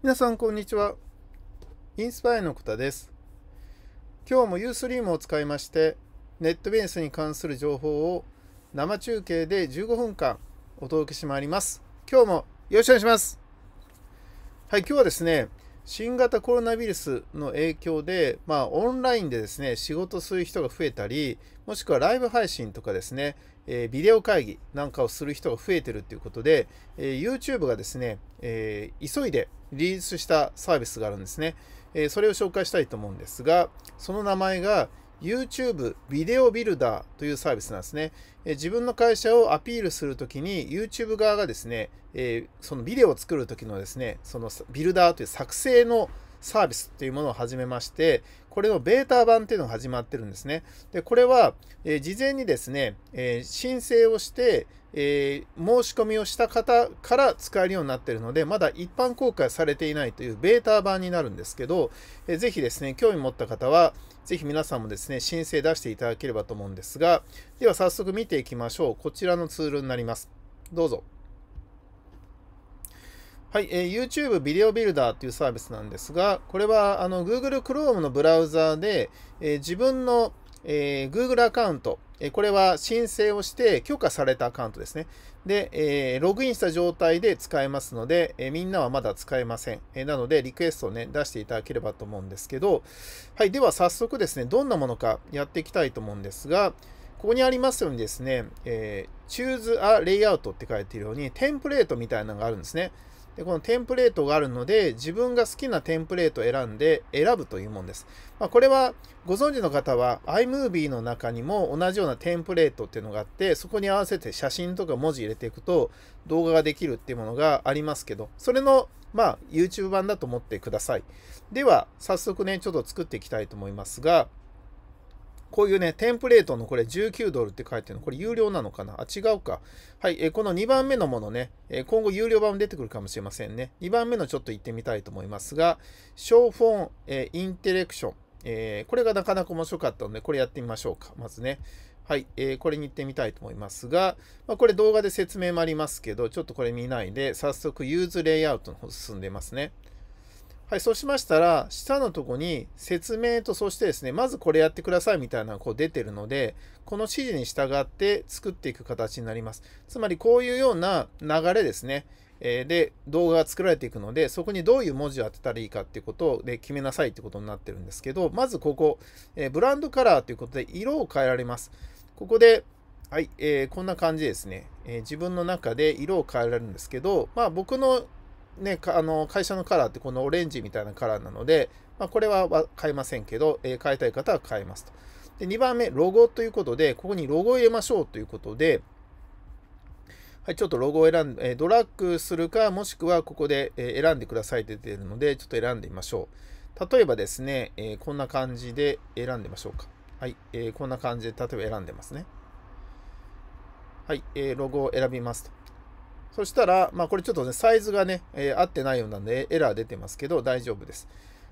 皆さん、こんにちは。インスパイアのたです。今日も Ustream を使いまして、ネットベースに関する情報を生中継で15分間お届けしてまいります。今日もよろしくお願いします。はい、今日はですね、新型コロナウイルスの影響で、まあ、オンラインでですね、仕事する人が増えたり、もしくはライブ配信とかですね、えー、ビデオ会議なんかをする人が増えてるっていうことで、えー、YouTube がですね、えー、急いでリリースしたサービスがあるんですね。えそれを紹介したいと思うんですが、その名前が YouTube ビデオビルダーというサービスなんですね。え自分の会社をアピールするときに YouTube 側がですね、えそのビデオを作るときのですね、そのビルダーという作成のサービスというものを始めまして、これのベータ版っていうのが始まってるんですね。で、これは、えー、事前にですね、えー、申請をして、えー、申し込みをした方から使えるようになっているので、まだ一般公開されていないというベータ版になるんですけど、えー、ぜひですね、興味持った方は、ぜひ皆さんもですね、申請出していただければと思うんですが、では早速見ていきましょう。こちらのツールになります。どうぞ。はい、えー、YouTube ビデオビルダーというサービスなんですが、これはあの Google Chrome のブラウザーで、えー、自分の、えー、Google アカウント、えこれは申請をして許可されたアカウントですね。で、えログインした状態で使えますので、えみんなはまだ使えません。えなので、リクエストを、ね、出していただければと思うんですけど、はい、では早速ですね、どんなものかやっていきたいと思うんですが、ここにありますようにですね、えー、Choose a Layout って書いているように、テンプレートみたいなのがあるんですね。で、このテンプレートがあるので、自分が好きなテンプレートを選んで選ぶというもんです。まあ、これはご存知の方は iMovie の中にも同じようなテンプレートっていうのがあって、そこに合わせて写真とか文字入れていくと動画ができるっていうものがありますけど、それのまあ YouTube 版だと思ってください。では、早速ね、ちょっと作っていきたいと思いますが、こういうね、テンプレートのこれ19ドルって書いてるの、これ有料なのかなあ、違うか。はい、えこの2番目のものね、え今後有料版出てくるかもしれませんね。2番目のちょっと行ってみたいと思いますが、ショーフォン、えインテレクション。えこれがなかなか面白かったので、これやってみましょうか。まずね。はい、えー、これに行ってみたいと思いますが、まあ、これ動画で説明もありますけど、ちょっとこれ見ないで、早速ユーズレイアウトの方進んでますね。はい、そうしましたら、下のとこに説明と、そしてですね、まずこれやってくださいみたいなのがこう出てるので、この指示に従って作っていく形になります。つまりこういうような流れですね。えで、動画が作られていくので、そこにどういう文字を当てたらいいかっていうことで決めなさいってことになってるんですけど、まずここ、えブランドカラーということで色を変えられます。ここで、はい、えー、こんな感じですね、えー、自分の中で色を変えられるんですけど、まあ僕のね、あの会社のカラーってこのオレンジみたいなカラーなので、まあ、これは買えませんけど、えー、買いたい方は買えますと。で、2番目、ロゴということで、ここにロゴを入れましょうということで、はい、ちょっとロゴを選んで、えー、ドラッグするか、もしくはここで、えー、選んでくださいって出てるので、ちょっと選んでみましょう。例えばですね、えー、こんな感じで選んでみましょうか。はい、えこんな感じで、例えば選んでますね。はい、えロゴを選びますと。そしたら、まあ、これちょっとね、サイズがね、えー、合ってないようなんでエラー出てますけど、大丈夫です。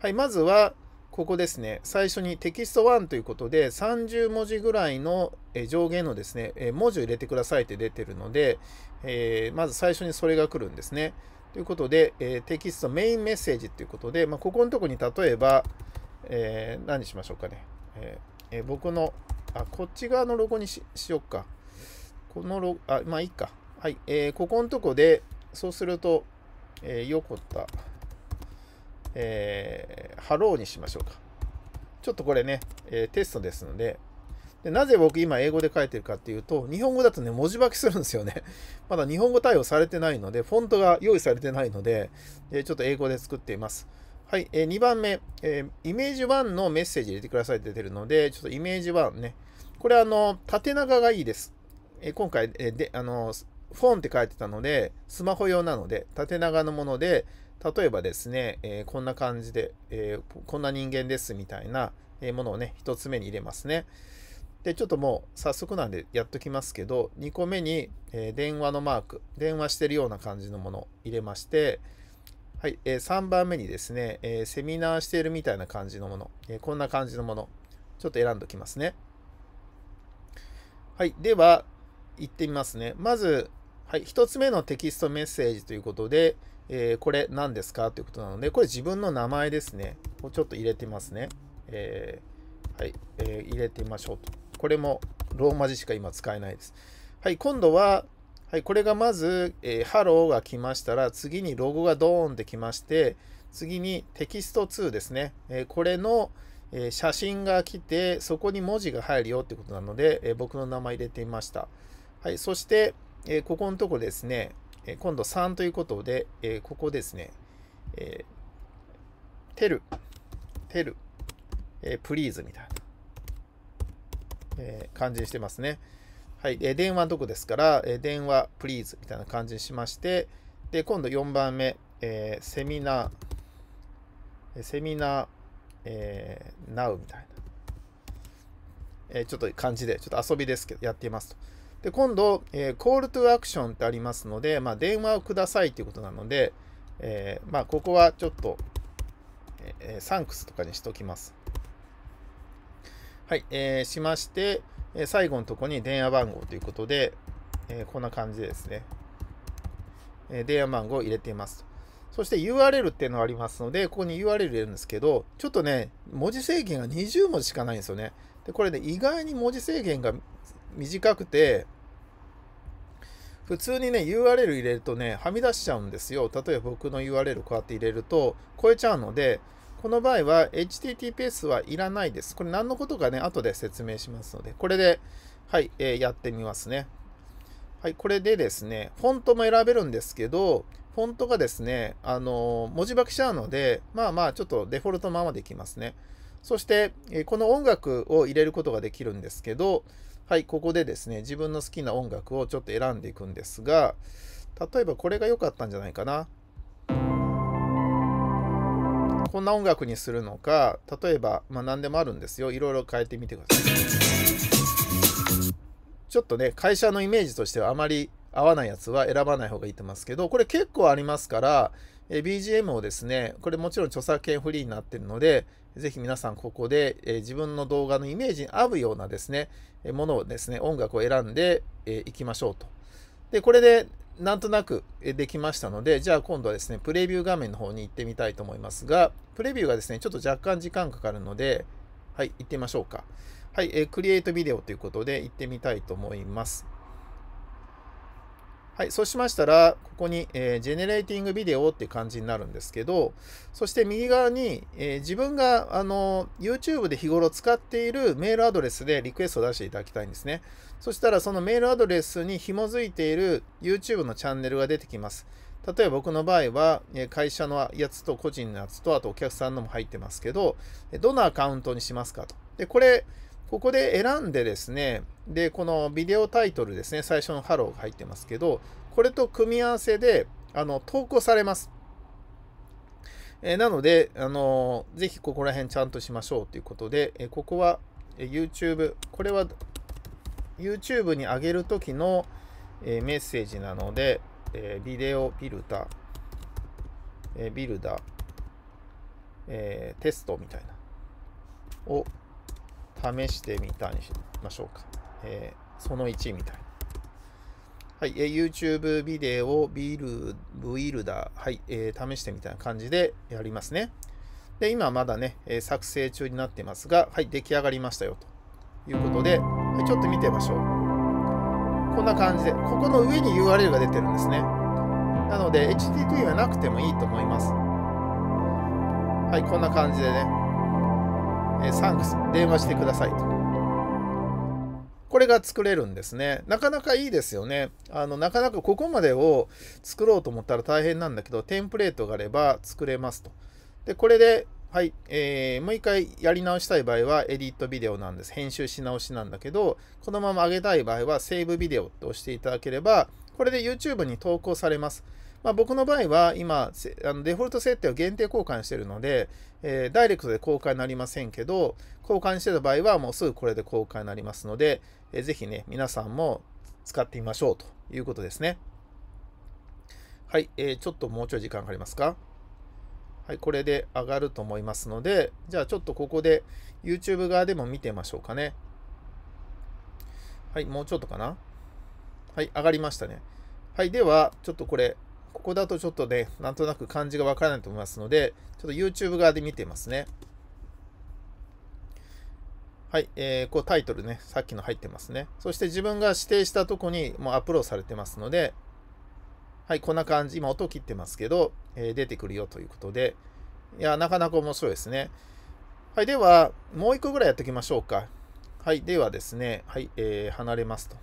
はい、まずは、ここですね、最初にテキスト1ということで、30文字ぐらいの上限のですね、文字を入れてくださいって出てるので、えー、まず最初にそれが来るんですね。ということで、えー、テキストメインメッセージということで、まあ、ここのとこに例えば、えー、何しましょうかね。ええー、僕の、あ、こっち側のロゴにしよっか。このロゴ、あ、まあいいか。はい、えー、ここのとこで、そうすると、えー、横田、えー、ハローにしましょうか。ちょっとこれね、えー、テストですので、でなぜ僕今英語で書いてるかっていうと、日本語だとね、文字化けするんですよね。まだ日本語対応されてないので、フォントが用意されてないので、でちょっと英語で作っています。はい、えー、2番目、えー、イメージ1のメッセージ入れてくださいって出てるので、ちょっとイメージ1ね。これ、あの、縦長がいいです。えー、今回、えであのフォンって書いてたので、スマホ用なので、縦長のもので、例えばですね、えー、こんな感じで、えー、こんな人間ですみたいなものをね、1つ目に入れますね。で、ちょっともう早速なんでやっときますけど、2個目に、えー、電話のマーク、電話してるような感じのものを入れまして、はい、え3番目にですね、えセミナーしているみたいな感じのもの、えこんな感じのもの、ちょっと選んでおきますね。はい、では、行ってみますね。まず、はい、1つ目のテキストメッセージということで、えー、これ何ですかということなので、これ自分の名前ですね。をちょっと入れてますね。えー、はい、えー、入れてみましょうと。これもローマ字しか今使えないです。はい、今度は、はい、これがまず、えー、ハローが来ましたら、次にロゴがドーンって来まして、次にテキスト2ですね。えこれの、え写真が来て、そこに文字が入るよってことなので、え僕の名前入れてみました。はい、そして、えここのとこですね、え今度3ということで、えここですね、えー、テル、テル、えプリーズみたいな、え感じにしてますね。はい、え電話のとこですから、え電話、プリーズみたいな感じにしまして、で、今度4番目、えー、セミナー、セミナー、えー、ナウみたいな、えー、ちょっと漢字で、ちょっと遊びですけど、やっていますと。で、今度、えー、コールトゥアクションってありますので、まあ、電話をくださいということなので、えー、まあ、ここはちょっと、えー、サンクスとかにしときます。はい、えー、しまして、え最後のとこに電話番号ということで、えこんな感じですね。え電話番号を入れています。そして URL っていうのがありますので、ここに URL 入れるんですけど、ちょっとね、文字制限が20文字しかないんですよね。で、これね、意外に文字制限が短くて、普通にね、URL 入れるとね、はみ出しちゃうんですよ。例えば僕の URL こうやって入れると超えちゃうので、この場合は HTTPS はいらないです。これ何のことかね、後で説明しますので、これで、はい、えー、やってみますね。はい、これでですね、フォントも選べるんですけど、フォントがですね、あのー、文字化けしちゃうので、まあまあ、ちょっとデフォルトのままでいきますね。そして、えー、この音楽を入れることができるんですけど、はい、ここでですね、自分の好きな音楽をちょっと選んでいくんですが、例えばこれが良かったんじゃないかな。こんな音楽にするのか、例えば、まあ、何でもあるんですよ。いろいろ変えてみてください。ちょっとね、会社のイメージとしてはあまり合わないやつは選ばない方がいいと思いますけど、これ結構ありますから、え BGM をですね、これもちろん著作権フリーになってるので、ぜひ皆さんここで、え自分の動画のイメージに合うようなですね、ものをですね、音楽を選んでい、えー、きましょうと。で、これでなんとなくできましたので、じゃあ今度はですね、プレビュー画面の方に行ってみたいと思いますが、プレビューがですね、ちょっと若干時間かかるので、はい、行ってみましょうか。はい、えー、クリエイトビデオということで行ってみたいと思います。はい、そうしましたら、ここに、えー、ジェネレーティングビデオ d e って感じになるんですけど、そして右側に、えー、自分があの YouTube で日頃使っているメールアドレスでリクエストを出していただきたいんですね。そしたら、そのメールアドレスに紐づいている YouTube のチャンネルが出てきます。例えば僕の場合は、会社のやつと個人のやつと、あとお客さんのも入ってますけど、どのアカウントにしますかと。で、これ、ここで選んでですね、で、このビデオタイトルですね、最初のハローが入ってますけど、これと組み合わせで、あの、投稿されます。えー、なので、あのー、ぜひここら辺ちゃんとしましょうということで、えー、ここは、え YouTube、これは YouTube に上げるときの、えメッセージなので、えビデオビルダ、えビルダ、えテストみたいな、を試してみたにしましょうか。えー、その1みたいな。はい、えー、YouTube ビデオ、ビール、ブイルダー、はい、えー、試してみたいな感じでやりますね。で、今まだね、えー、作成中になってますが、はい、出来上がりましたよ、ということで、はい、ちょっと見てみましょう。こんな感じで、ここの上に URL が出てるんですね。なので、HTTP はなくてもいいと思います。はい、こんな感じでね、えサンクス、電話してくださいと。これが作れるんですね。なかなかいいですよね。あの、なかなかここまでを作ろうと思ったら大変なんだけど、テンプレートがあれば作れますと。で、これで、はい、えー、もう一回やり直したい場合はエディットビデオなんです。編集し直しなんだけど、このまま上げたい場合はセーブビデオって押していただければ、これで YouTube に投稿されます。まあ、僕の場合は今、あのデフォルト設定を限定交換しているので、えー、ダイレクトで公開になりませんけど、交換してた場合はもうすぐこれで公開になりますので、えー、ぜひね、皆さんも使ってみましょうということですね。はい、えー、ちょっともうちょい時間かかりますか。はい、これで上がると思いますので、じゃあちょっとここで YouTube 側でも見てみましょうかね。はい、もうちょっとかな。はい、上がりましたね。はい、では、ちょっとこれ、ここだとちょっとね、なんとなく漢字がわからないと思いますので、ちょっと YouTube 側で見てますね。はい、えー、こうタイトルね、さっきの入ってますね。そして自分が指定したとこにもうアップロードされてますので、はい、こんな感じ、今音切ってますけど、えー、出てくるよということで、いや、なかなか面白いですね。はい、では、もう一個ぐらいやっておきましょうか。はい、ではですね、はい、えー、離れますと。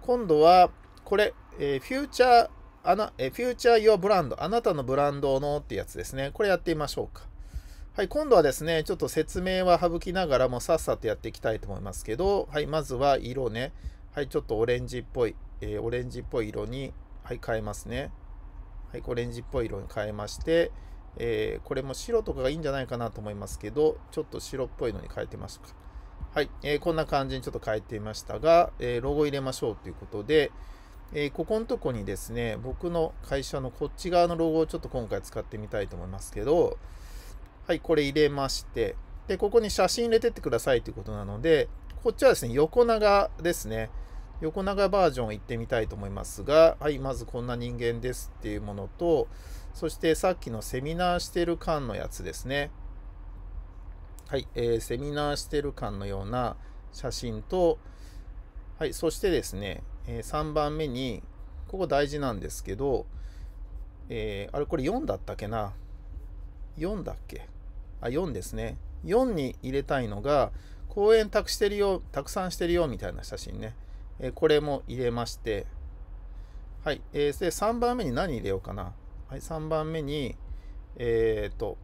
今度は、これ、えー、フューチャーあな、え、Future Your Brand あなたのブランドのってやつですね。これやってみましょうか。はい、今度はですね、ちょっと説明は省きながらもさっさとやっていきたいと思いますけど、はい、まずは色ね。はい、ちょっとオレンジっぽい、えー、オレンジっぽい色に、はい、変えますね。はい、オレンジっぽい色に変えまして、えー、これも白とかがいいんじゃないかなと思いますけど、ちょっと白っぽいのに変えてましうか。はい、えー、こんな感じにちょっと変えてみましたが、えロゴ入れましょうということで、えー、ここのとこにですね、僕の会社のこっち側のロゴをちょっと今回使ってみたいと思いますけど、はい、これ入れまして、で、ここに写真入れてってくださいということなので、こっちはですね、横長ですね。横長バージョン行ってみたいと思いますが、はい、まずこんな人間ですっていうものと、そしてさっきのセミナーしてる間のやつですね。はい、えー、セミナーしてる間のような写真と、はい、そしてですね、え3番目に、ここ大事なんですけど、えー、あれこれ4だったっけな ?4 だっけあ、4ですね。4に入れたいのが、公園たくしてるよ、たくさんしてるよみたいな写真ね。えー、これも入れまして、はい、えー、で3番目に何入れようかな。はい、3番目に、えっ、と、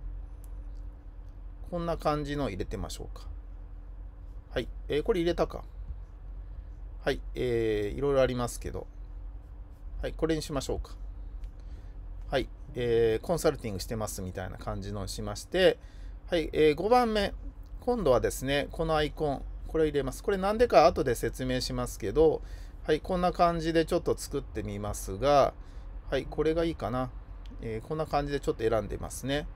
こんな感じの入れてましょうか。はい、えー、これ入れたか。はい、えー、いろいろありますけど、はい、これにしましょうか。はい、えー、コンサルティングしてますみたいな感じのしまして、はい、えー、5番目、今度はですね、このアイコン、これ入れます。これなんでか後で説明しますけど、はい、こんな感じでちょっと作ってみますが、はい、これがいいかな。えー、こんな感じでちょっと選んでますね。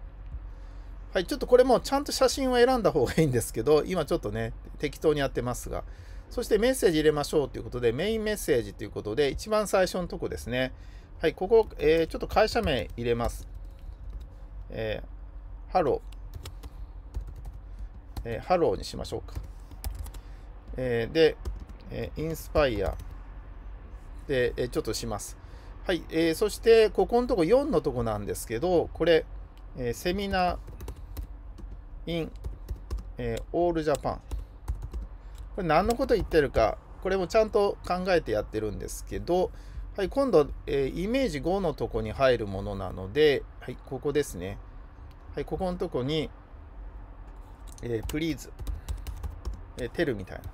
はい、ちょっとこれもちゃんと写真は選んだ方がいいんですけど、今ちょっとね、適当にやってますが、そしてメッセージ入れましょうということで、メインメッセージということで、一番最初のとこですね。はい、ここ、えー、ちょっと会社名入れます。えー、ハロー、えー、ハローにしましょうか。えー、で、えー、インスパイアで、えー、ちょっとします。はい、えー、そしてここのとこ4のとこなんですけど、これ、えー、セミナー in、えー、オールジャパン。これ何のこと言ってるか、これもちゃんと考えてやってるんですけど、はい、今度、えー、イメージ5のとこに入るものなので、はい、ここですね。はい、ここのとこに、えー、プリーズ、えー、テルみたいな。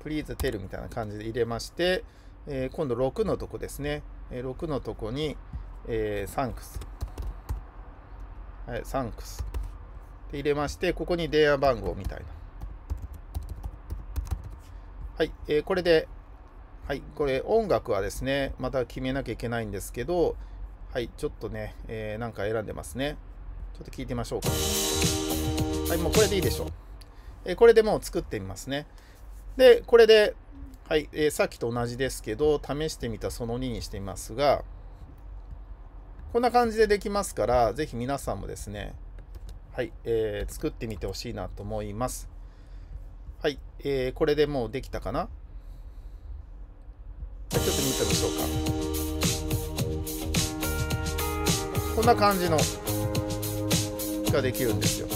プリーズテルみたいな感じで入れまして、えー、今度6のとこですね。えー、6のとこに、えー、サンクス。はい、サンクス。で入れまして、ここに電話番号みたいな。はい、えー、これで、はい、これ音楽はですね、また決めなきゃいけないんですけど、はい、ちょっとね、えー、なんか選んでますね。ちょっと聞いてみましょうか。はい、もうこれでいいでしょう。えー、これでもう作ってみますね。で、これで、はい、えー、さっきと同じですけど、試してみたその2にしてみますが、こんな感じでできますから、ぜひ皆さんもですね、はい、えー、作ってみてほしいなと思います。はい、えー、これでもうできたかなちょっと見てみましょうかこんな感じのができるんですよこ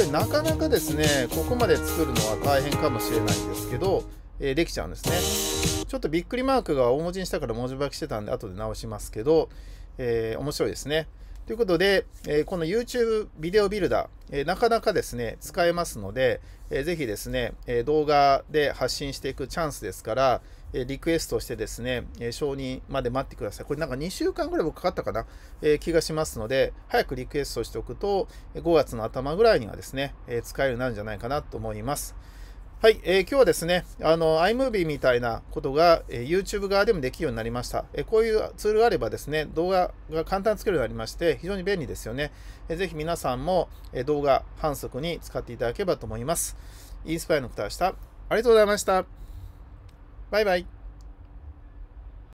れなかなかですねここまで作るのは大変かもしれないんですけど、えー、できちゃうんですねちょっとびっくりマークが大文字にしたから文字化けしてたんで後で直しますけど、えー、面白いですねということで、えこの YouTube ビデオビルダー、えなかなかですね、使えますので、えぜひですね、え動画で発信していくチャンスですから、えリクエストしてですね、え承認まで待ってください。これなんか2週間ぐらい僕かかったかな、え気がしますので、早くリクエストしておくと、5月の頭ぐらいにはですね、え使えるようになるんじゃないかなと思います。はい、えー、今日はですね、あの iMovie みたいなことが、えー、YouTube 側でもできるようになりました、えー、こういうツールがあればですね、動画が簡単に作るようになりまして、非常に便利ですよね。えー、ぜひ皆さんも、え動画反則に使っていただければと思います。インスパイアの方でした。ありがとうございました。バイバイ。